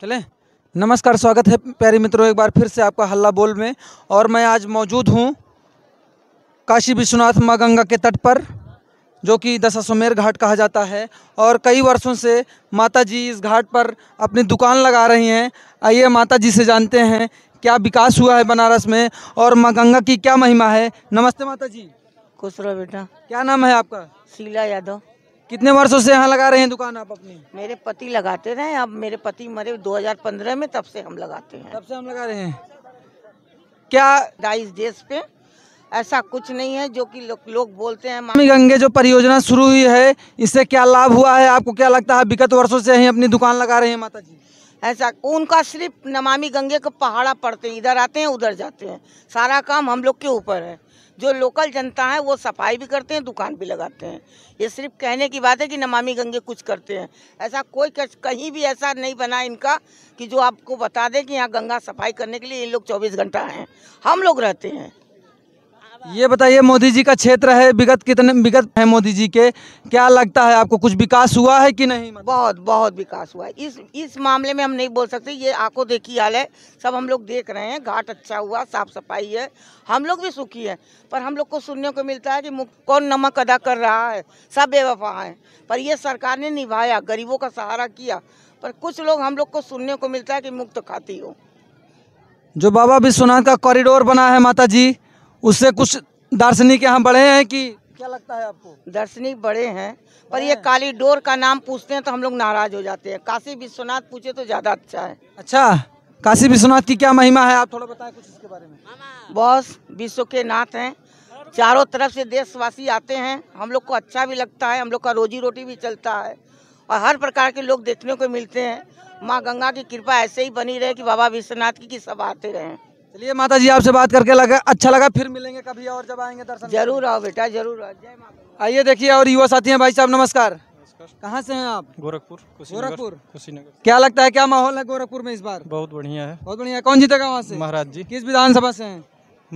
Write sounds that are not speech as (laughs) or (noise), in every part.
चलें नमस्कार स्वागत है प्यारे मित्रों एक बार फिर से आपका हल्ला बोल में और मैं आज मौजूद हूँ काशी विश्वनाथ माँ गंगा के तट पर जो कि दशाश्वमेर घाट कहा जाता है और कई वर्षों से माता जी इस घाट पर अपनी दुकान लगा रही हैं आइए माता जी से जानते हैं क्या विकास हुआ है बनारस में और माँ गंगा की क्या महिमा है नमस्ते माता जी खुश रहो बेटा क्या नाम है आपका शीला यादव कितने वर्षों से यहाँ लगा रहे हैं दुकान आप अपनी मेरे पति लगाते रहे अब मेरे पति मरे 2015 में तब से हम लगाते हैं तब से हम लगा रहे हैं क्या डाइस देश पे ऐसा कुछ नहीं है जो कि लोग लो बोलते हैं मामी गंगे जो परियोजना शुरू हुई है इससे क्या लाभ हुआ है आपको क्या लगता है विगत वर्षों से ही अपनी दुकान लगा रहे हैं माता जी ऐसा उनका सिर्फ नमामि गंगे का पहाड़ा पड़ते हैं इधर आते हैं उधर जाते हैं सारा काम हम लोग के ऊपर है जो लोकल जनता है वो सफाई भी करते हैं दुकान भी लगाते हैं ये सिर्फ कहने की बात है कि नमामि गंगे कुछ करते हैं ऐसा कोई कर, कहीं भी ऐसा नहीं बना इनका कि जो आपको बता दें कि यहाँ गंगा सफाई करने के लिए इन लोग चौबीस घंटा हैं हम लोग रहते हैं ये बताइए मोदी जी का क्षेत्र है विगत कितने विगत है मोदी जी के क्या लगता है आपको कुछ विकास हुआ है कि नहीं बहुत बहुत विकास हुआ है इस इस मामले में हम नहीं बोल सकते ये आंखों देखी हाल है सब हम लोग देख रहे हैं घाट अच्छा हुआ साफ सफाई है हम लोग भी सुखी हैं पर हम लोग को सुनने को मिलता है कि कौन नमक अदा कर रहा है सब बेवफा है पर यह सरकार ने निभाया गरीबों का सहारा किया पर कुछ लोग हम लोग को सुनने को मिलता है कि मुक्त खाती हो जो बाबा विश्वनाथ का कॉरिडोर बना है माता जी उससे कुछ दार्शनिक यहाँ बढ़े हैं कि क्या लगता है आपको दार्शनिक बड़े हैं पर ये काली डोर का नाम पूछते हैं तो हम लोग नाराज हो जाते हैं काशी विश्वनाथ पूछे तो ज़्यादा अच्छा है अच्छा काशी विश्वनाथ की क्या महिमा है आप थोड़ा बताएं कुछ इसके बारे में बॉस विश्व के नाथ हैं चारों तरफ से देशवासी आते हैं हम लोग को अच्छा भी लगता है हम लोग का रोजी रोटी भी चलता है और हर प्रकार के लोग देखने को मिलते हैं माँ गंगा की कृपा ऐसे ही बनी रहे कि बाबा विश्वनाथ की सब आते रहें चलिए माता जी आपसे बात करके लगा अच्छा लगा फिर मिलेंगे कभी और जब आएंगे दर्शन जरूर आओ बेटा जरूर आओ जय माता आइए देखिए और युवा साथी हैं भाई साहब नमस्कार कहाँ से हैं आप गोरखपुर गोरखपुर कुशीनगर क्या लगता है क्या माहौल है गोरखपुर में इस बार बहुत बढ़िया है बहुत बढ़िया कौन जीतेगा वहाँ से महाराज जी किस विधानसभा से हैं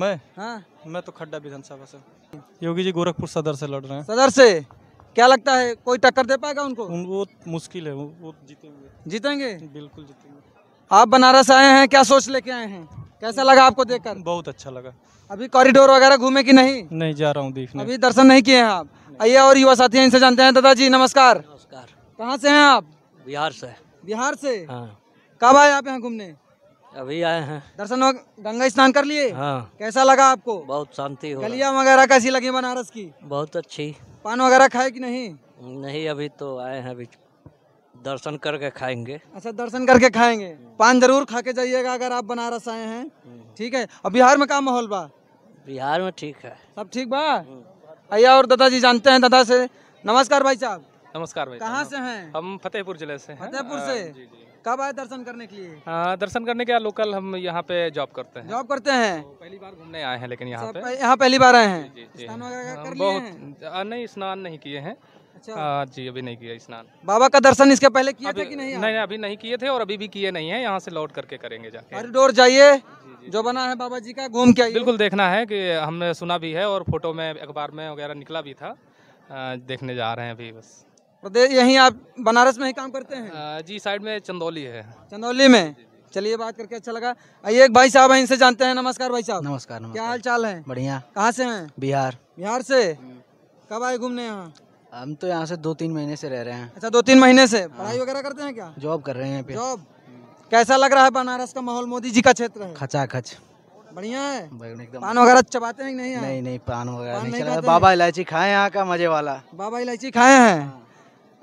मैं हाँ मैं तो खड्डा विधानसभा से योगी जी गोरखपुर सदर से लड़ रहे हैं सदर से क्या लगता है कोई टक्कर दे पाएगा उनको वो मुश्किल है वो जीतेंगे जीतेंगे बिल्कुल जीतेंगे आप बनारस आए हैं क्या सोच लेके आए हैं कैसा लगा आपको देखकर बहुत अच्छा लगा अभी कॉरिडोर वगैरह घूमे की नहीं नहीं जा रहा हूँ देखने अभी दर्शन नहीं किए हैं आप आइए और युवा साथी इनसे जानते हैं दादाजी नमस्कार नमस्कार कहाँ से हैं आप बिहार से बिहार से हाँ। कब आए आप यहाँ घूमने अभी आए हैं दर्शन गंगा स्नान कर लिए हाँ। कैसा लगा आपको बहुत शांति हो गलिया वगैरह कैसी लगी बनारस की बहुत अच्छी पान वगैरह खाए की नहीं नहीं अभी तो आए हैं अभी दर्शन करके खाएंगे अच्छा दर्शन करके खाएंगे पान जरूर खा के जाइएगा अगर आप बनारस आए हैं ठीक है और बिहार में का माहौल बा बिहार में ठीक है सब ठीक बा आइया और दादाजी जानते हैं दादा से नमस्कार भाई साहब नमस्कार भाई कहाँ से हैं हम फतेहपुर जिले से फतेहपुर हाँ, से कब आए दर्शन करने के लिए आ, हाँ, दर्शन करने के लोकल हम यहाँ पे जॉब करते हैं जॉब करते हैं तो पहली बार घूमने आए हैं लेकिन यहाँ अच्छा, पे यहाँ पहली बार आए हैं जी, जी, कर लिए बहुत नहीं स्नान नहीं किए हैं अच्छा आ, हाँ, जी अभी नहीं किया स्नान बाबा का दर्शन इसके पहले किए थे कि नहीं नहीं अभी नहीं किए थे और अभी भी किए नहीं है यहाँ से लौट करके करेंगे जाके हरिडोर जाइए जो बना है बाबा जी का घूम के बिल्कुल देखना है कि हमने सुना भी है और फोटो में अखबार में वगैरह निकला भी था देखने जा रहे हैं अभी बस प्रदेश यहीं आप बनारस में ही काम करते हैं जी साइड में चंदौली है चंदौली में चलिए बात करके अच्छा लगा आइए एक भाई साहब हैं इनसे जानते हैं नमस्कार भाई साहब नमस्कार, नमस्कार क्या हाल चाल है बढ़िया कहाँ से हैं बिहार बिहार से कब आए घूमने यहाँ हम तो यहाँ से दो तीन महीने से रह रहे हैं अच्छा दो तीन महीने से हाँ। पढ़ाई वगैरह करते हैं क्या जॉब कर रहे हैं जॉब कैसा लग रहा है बनारस का माहौल मोदी जी का क्षेत्र है खच बढ़िया है पान वगैरह चबाते हैं नहीं नहीं पान वगैरह नहीं, चला बाबा इलायची खाए यहाँ का मजे वाला बाबा इलायची खाए हैं हाँ।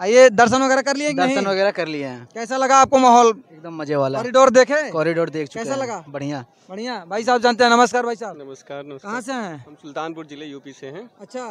आइए दर्शन वगैरह कर लिए दर्शन वगैरह कर लिए हैं कैसा लगा आपको माहौल एकदम मजे वाला कॉरिडोर देखे कॉरिडोर देख चुके कैसा लगा बढ़िया बढ़िया भाई साहब जानते हैं नमस्कार भाई साहब नमस्कार, कहाँ से हैं हम सुल्तानपुर जिले यूपी से हैं अच्छा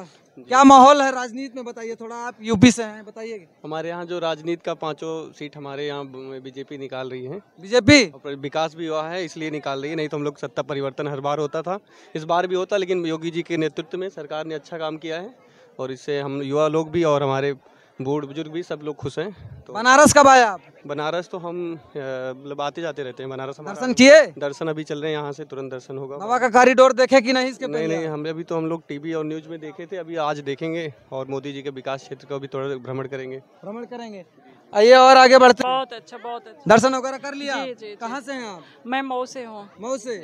क्या माहौल है राजनीति में बताइए थोड़ा आप यूपी से हैं बताइए हमारे यहाँ जो राजनीति का पांचों सीट हमारे यहाँ बीजेपी निकाल रही है बीजेपी विकास भी हुआ है इसलिए निकाल रही है नहीं तो हम लोग सत्ता परिवर्तन हर बार होता था इस बार भी होता लेकिन योगी जी के नेतृत्व में सरकार ने अच्छा काम किया है और इससे हम युवा लोग भी और हमारे बूढ़ बुजुर्ग भी सब लोग खुश हैं तो बनारस कब आया आप बनारस तो हम मतलब आते जाते रहते हैं बनारस दर्शन किए दर्शन अभी चल रहे हैं यहाँ से तुरंत दर्शन होगा नवा का कॉरिडोर देखे कि नहीं इसके नहीं नहीं हमने अभी तो हम लोग टीवी और न्यूज में देखे थे अभी आज देखेंगे और मोदी जी के विकास क्षेत्र का भी थोड़ा भ्रमण करेंगे भ्रमण करेंगे आइए और आगे बढ़ते बहुत अच्छा बहुत अच्छा दर्शन वगैरह कर लिया कहाँ से है आप मैं मऊ से हूँ मऊ से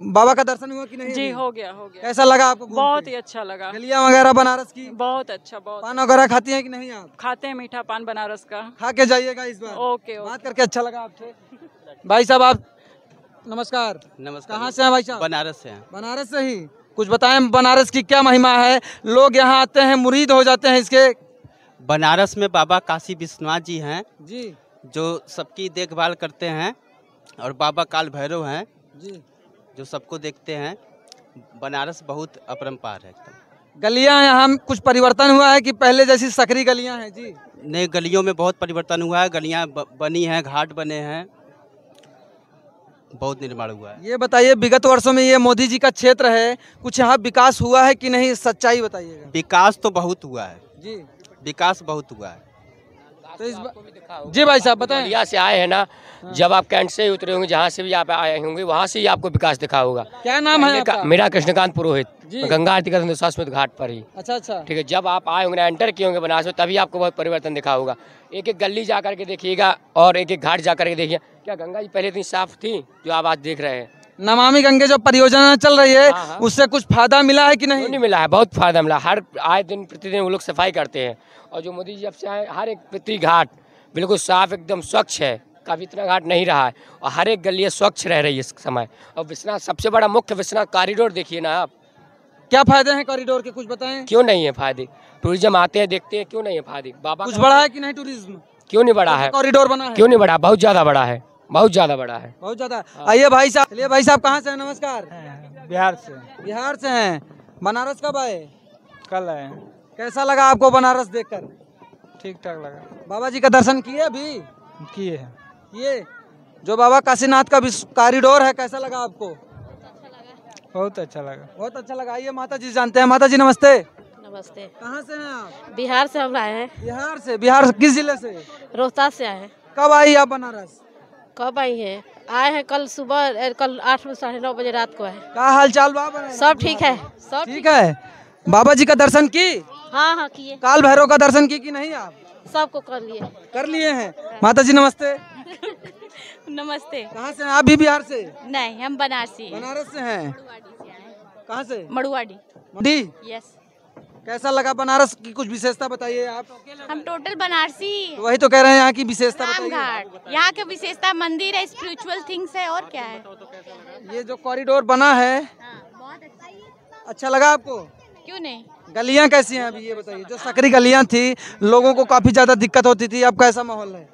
बाबा का दर्शन हुआ कि नहीं जी हो गया हो गया कैसा लगा आपको बहुत ही अच्छा लगा गलिया वगैरह बनारस की बहुत अच्छा बहुत पान वगैरह खाती हैं कि नहीं आप खाते हैं मीठा पान बनारस का खा के जाइएगा इस बार ओके बात करके अच्छा लगा आपसे भाई साहब आप नमस्कार नमस्कार कहाँ से हैं भाई साहब बनारस से बनारस से ही कुछ बताएं बनारस की क्या महिमा है लोग यहाँ आते हैं मुरीद हो जाते हैं इसके बनारस में बाबा काशी विश्वनाथ जी हैं जी जो सबकी देखभाल करते हैं और बाबा काल भैरव हैं जी जो सबको देखते हैं बनारस बहुत अपरम्पार है एकदम गलियाँ यहाँ कुछ परिवर्तन हुआ है कि पहले जैसी सकरी गलियाँ हैं जी नहीं गलियों में बहुत परिवर्तन हुआ है गलियाँ बनी हैं घाट बने हैं बहुत निर्माण हुआ है ये बताइए विगत वर्षों में ये मोदी जी का क्षेत्र है कुछ यहाँ विकास हुआ है कि नहीं सच्चाई बताइए विकास तो बहुत हुआ है जी विकास बहुत हुआ है तो इस बार जी भाई साहब बताएं यहाँ से आए हैं ना हाँ। जब आप कैंट से उतरे होंगे जहाँ से भी आप आए होंगे वहाँ से ही आपको विकास दिखा होगा क्या नाम है आपका? मेरा कृष्णकांत पुरोहित गंगा आरती का घाट पर ही अच्छा अच्छा ठीक है जब आप आए होंगे एंटर किए होंगे बनारस में तभी आपको बहुत परिवर्तन दिखा होगा एक एक गली जा करके देखिएगा और एक एक घाट जा करके देखिए क्या गंगा जी पहले इतनी साफ थी जो आप आज देख रहे हैं नमामि गंगे जो परियोजना चल रही है हाँ, हाँ। उससे कुछ फायदा मिला है कि नहीं नहीं मिला है बहुत फायदा मिला हर आए दिन प्रतिदिन वो लोग सफाई करते हैं और जो मोदी जी अब से आए हर एक प्रति घाट बिल्कुल साफ एकदम स्वच्छ है काफी इतना घाट नहीं रहा है और हर एक गलिया स्वच्छ रह रही है इस समय और विश्वनाथ सबसे बड़ा मुख्य विश्वनाथ कॉरिडोर देखिए ना आप क्या फायदे हैं कॉरिडोर के कुछ बताएं क्यों नहीं है फायदे टूरिज्म आते हैं देखते हैं क्यों नहीं है फायदे बाबा कुछ बड़ा है कि नहीं टूरिज्म क्यों नहीं बढ़ा है कॉरिडोर बना क्यों नहीं बढ़ा बहुत ज्यादा बड़ा है बहुत ज्यादा बड़ा है बहुत ज्यादा हाँ। आइए भाई साहब चलिए भाई साहब कहाँ से है नमस्कार बिहार से बिहार से हैं बनारस कब आए कल आए कैसा लगा आपको बनारस देखकर ठीक ठाक लगा बाबा जी का दर्शन किए अभी किए ये जो बाबा काशीनाथ का कॉरिडोर है कैसा लगा आपको बहुत अच्छा लगा बहुत अच्छा लगा आइए माता जी जानते हैं माता जी नमस्ते नमस्ते कहाँ से हैं आप बिहार से हम आए हैं बिहार से बिहार किस जिले से रोहतास से आए हैं कब आई आप बनारस कब आई है आए हैं कल सुबह कल आठ साढ़े नौ बजे रात को है क्या हाल चाल बाबा सब ठीक है सब ठीक है बाबा जी का दर्शन की हाँ हाँ किए काल भैरव का दर्शन की कि नहीं आप सबको कर लिए कर लिए हैं माता जी नमस्ते (laughs) नमस्ते कहाँ से आप भी बिहार से नहीं हम बनारसी बनारस से हैं कहाँ से मड़ुआडी मड़ी यस कैसा लगा बनारस की कुछ विशेषता बताइए आप हम टोटल बनारसी तो वही तो कह रहे हैं यहाँ की विशेषता यहाँ की विशेषता मंदिर है स्पिरिचुअल थिंग्स है और क्या है ये जो कॉरिडोर बना है अच्छा लगा आपको क्यों नहीं गलियाँ कैसी हैं अभी ये बताइए जो सकरी गलियाँ थी लोगों को काफी ज्यादा दिक्कत होती थी अब कैसा माहौल है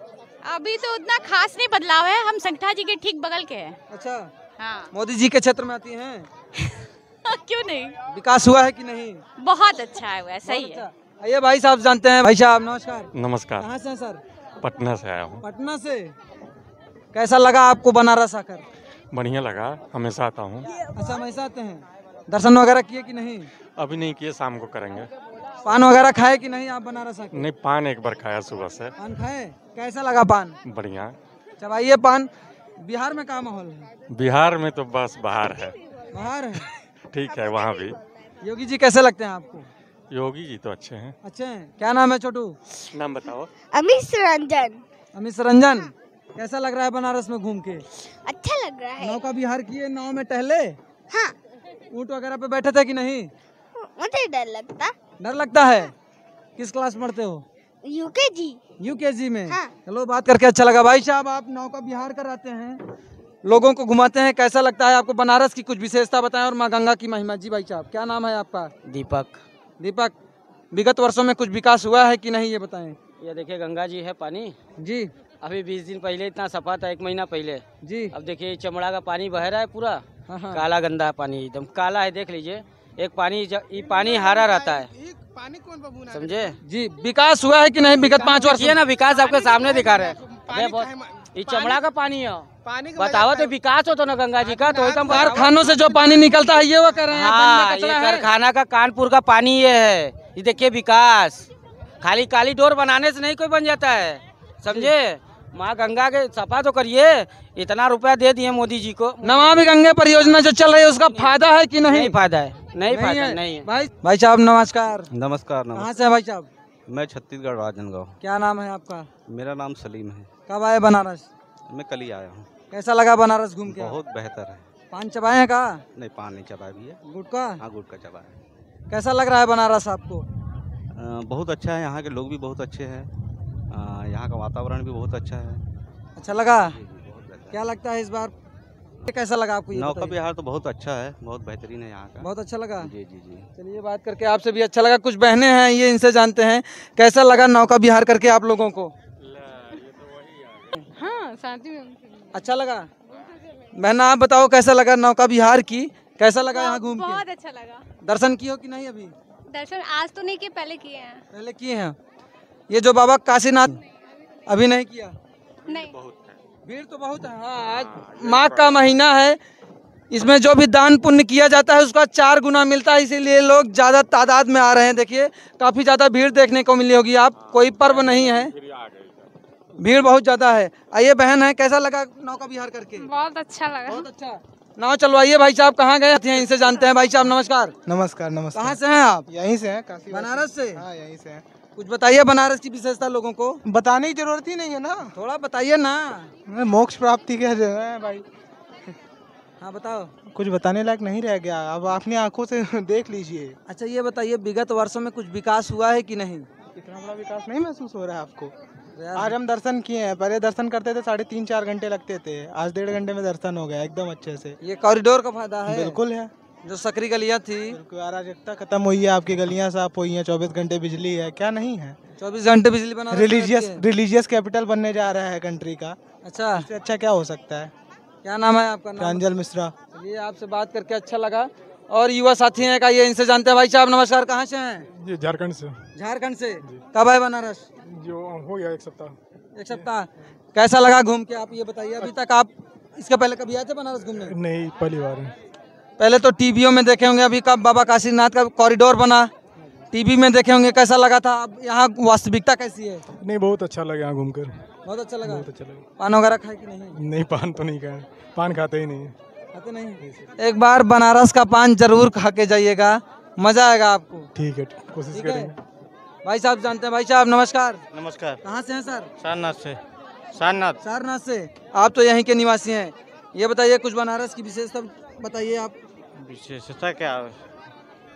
अभी तो उतना खास नहीं बदलाव है हम संगठा जी के ठीक बगल के हैं अच्छा हाँ मोदी जी के क्षेत्र में आती हैं (laughs) क्यों नहीं विकास हुआ है कि नहीं बहुत अच्छा हुआ है सही है अच्छा। आइए भाई साहब जानते हैं भाई साहब नमस्कार नमस्कार कहाँ से सर पटना से आया हूँ पटना से कैसा लगा आपको बनारस आकर बढ़िया लगा हमेशा आता हूँ अच्छा हमेशा आते हैं दर्शन वगैरह किए कि नहीं अभी नहीं किए शाम को करेंगे पान वगैरह खाए कि नहीं आप बनारस आकर नहीं पान एक बार खाया सुबह से पान खाए कैसा लगा पान बढ़िया चबाइए पान बिहार में क्या माहौल है बिहार में तो बस बाहर है बाहर है ठीक है वहाँ भी योगी जी कैसे लगते हैं आपको योगी जी तो अच्छे हैं अच्छे हैं क्या नाम है छोटू नाम बताओ अमित रंजन अमित रंजन कैसा लग रहा है बनारस में घूम के अच्छा लग रहा है नौका बिहार किए नाव में टहले हाँ ऊँट वगैरह पे बैठे थे कि नहीं मुझे डर लगता डर लगता है किस क्लास पढ़ते हो यूकेजी यूकेजी में हाँ। चलो बात करके अच्छा लगा भाई साहब आप नौका बिहार कराते हैं लोगों को घुमाते हैं कैसा लगता है आपको बनारस की कुछ विशेषता बताएं और माँ गंगा की महिमा जी भाई साहब क्या नाम है आपका दीपक दीपक विगत वर्षों में कुछ विकास हुआ है कि नहीं ये बताएं ये देखिए गंगा जी है पानी जी अभी बीस दिन पहले इतना सफा था एक महीना पहले जी अब देखिए चमड़ा का पानी बह रहा है पूरा हाँ, हाँ। काला गंदा है पानी एकदम काला है देख लीजिए एक पानी ये पानी हारा रहता है पानी कौन समझे जी विकास हुआ है कि नहीं विगत पाँच वर्ष ये ना विकास आपके सामने तो दिखा रहे हैं ये तो चमड़ा तो का पानी है पानी बताओ तो विकास हो तो ना गंगा जी का तो एकदम कारखानों से जो पानी निकलता है ये वो कर रहे हैं हाँ, कारखाना का कानपुर का पानी ये है ये देखिए विकास खाली काली डोर बनाने से नहीं कोई बन जाता है समझे माँ गंगा के सफा तो करिए इतना रुपया दे दिए मोदी जी को नमामि गंगे परियोजना जो चल रही है उसका फायदा है कि नहीं फायदा है नहीं फायदा नहीं भाई भाई साहब नमस्कार नमस्कार कहाँ से भाई साहब मैं छत्तीसगढ़ राजनांदगांव क्या नाम है आपका मेरा नाम सलीम है कब आए बनारस मैं कल ही आया हूँ कैसा लगा बनारस घूम के बहुत बेहतर है पान चबाए हैं का नहीं पान नहीं चबाए भैया गुटका हाँ गुटका चबाए कैसा लग रहा है बनारस आपको बहुत अच्छा है यहाँ के लोग भी बहुत अच्छे हैं यहाँ का वातावरण भी बहुत अच्छा है अच्छा लगा अच्छा क्या लगता है इस बार कैसा लगा आपको नौका बिहार तो बहुत अच्छा है बहुत बेहतरीन है यहाँ का बहुत अच्छा लगा जी जी जी चलिए बात करके आपसे भी अच्छा लगा कुछ बहने हैं ये इनसे जानते हैं कैसा लगा नौका बिहार करके आप लोगों को तो हाँ साथ में अच्छा लगा मैं आप बताओ कैसा लगा नौका बिहार की कैसा लगा यहाँ घूम बहुत अच्छा लगा दर्शन की हो कि नहीं अभी दर्शन आज तो नहीं किए पहले किए हैं पहले किए हैं ये जो बाबा काशीनाथ अभी नहीं किया नहीं भीड़ तो बहुत है हाँ आज माघ का महीना है इसमें जो भी दान पुण्य किया जाता है उसका चार गुना मिलता है इसीलिए लोग ज़्यादा तादाद में आ रहे हैं देखिए काफ़ी ज़्यादा भीड़ देखने को मिली होगी आप कोई पर्व नहीं है भीड़ बहुत ज्यादा है आइए बहन है कैसा लगा का बिहार करके बहुत अच्छा लगा बहुत अच्छा नाव चलवाइए भाई साहब कहाँ गए थे इनसे जानते हैं भाई साहब नमस्कार नमस्कार नमस्कार कहाँ से हैं आप यहीं से हैं काशी बनारस से हाँ यहीं से हैं कुछ बताइए बनारस की विशेषता लोगों को बताने की जरूरत ही नहीं है ना थोड़ा बताइए ना मोक्ष प्राप्ति के जगह है भाई हाँ बताओ कुछ बताने लायक नहीं रह गया अब अपनी आंखों से (laughs) देख लीजिए अच्छा ये बताइए विगत वर्षों में कुछ विकास हुआ है कि नहीं इतना बड़ा विकास नहीं महसूस हो रहा है आपको आज हम दर्शन किए हैं पहले दर्शन करते थे साढ़े तीन चार घंटे लगते थे आज डेढ़ घंटे में दर्शन हो गया एकदम अच्छे से ये कॉरिडोर का फायदा है बिल्कुल है जो सकरी गलियाँ थी अराजकता खत्म हुई है आपकी गलियाँ साफ हुई हैं चौबीस घंटे बिजली है क्या नहीं है चौबीस घंटे बिजली बना रिलीजियस रिलीजियस कैपिटल बनने जा रहा है कंट्री का अच्छा अच्छा क्या हो सकता है क्या नाम है आपका प्रांजल मिश्रा ये आपसे बात करके अच्छा लगा और युवा साथी हैं का ये इनसे जानते हैं भाई साहब नमस्कार कहाँ से हैं जी झारखंड से झारखंड से कब है बनारस जो हो गया एक सप्ताह एक सप्ताह कैसा लगा घूम के आप ये बताइए अभी तक आप इसके पहले कभी आए थे बनारस घूमने नहीं पहली बार पहले तो टीवीओ में देखे होंगे अभी कब बाबा काशीनाथ का कॉरिडोर बना टीवी में देखे होंगे कैसा लगा था अब यहाँ वास्तविकता कैसी है नहीं बहुत अच्छा लगा यहाँ घूमकर बहुत अच्छा लगा बहुत अच्छा लगा पान वगैरह खाए कि नहीं नहीं पान तो नहीं खाए पान खाते ही नहीं खाते नहीं एक बार बनारस का पान जरूर खा के जाइएगा मजा आएगा आपको ठीक है कोशिश करेंगे भाई साहब जानते हैं भाई साहब नमस्कार नमस्कार कहाँ से हैं सर सारनाथ से सारनाथ सारनाथ से आप तो यहीं के निवासी हैं ये बताइए कुछ बनारस की विशेषता बताइए आप विशेषता क्या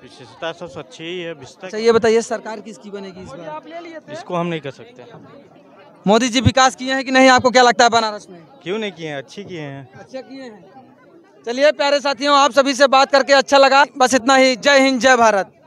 विशेषता सब अच्छी ही है अच्छा ये बताइए सरकार किसकी बनेगी इस बार इसको हम नहीं कर सकते मोदी जी विकास किए हैं कि नहीं आपको क्या लगता है बनारस में क्यों नहीं किए हैं अच्छी किए हैं अच्छा किए हैं चलिए प्यारे साथियों आप सभी से बात करके अच्छा लगा बस इतना ही जय हिंद जय भारत